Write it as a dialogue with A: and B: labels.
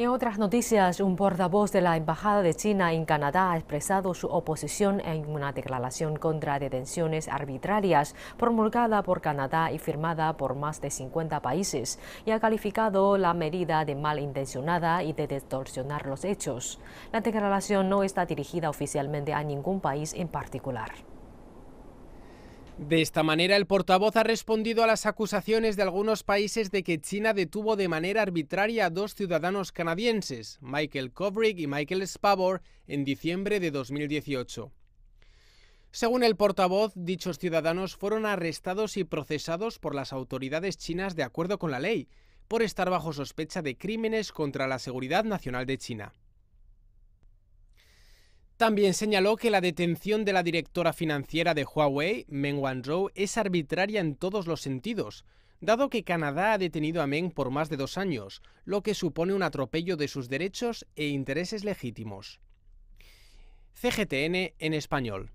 A: En otras noticias, un portavoz de la Embajada de China en Canadá ha expresado su oposición en una declaración contra detenciones arbitrarias promulgada por Canadá y firmada por más de 50 países y ha calificado la medida de malintencionada y de distorsionar los hechos. La declaración no está dirigida oficialmente a ningún país en particular.
B: De esta manera, el portavoz ha respondido a las acusaciones de algunos países de que China detuvo de manera arbitraria a dos ciudadanos canadienses, Michael Kovrig y Michael Spavor, en diciembre de 2018. Según el portavoz, dichos ciudadanos fueron arrestados y procesados por las autoridades chinas de acuerdo con la ley, por estar bajo sospecha de crímenes contra la seguridad nacional de China. También señaló que la detención de la directora financiera de Huawei, Meng Wanzhou, es arbitraria en todos los sentidos, dado que Canadá ha detenido a Meng por más de dos años, lo que supone un atropello de sus derechos e intereses legítimos. CGTN en español.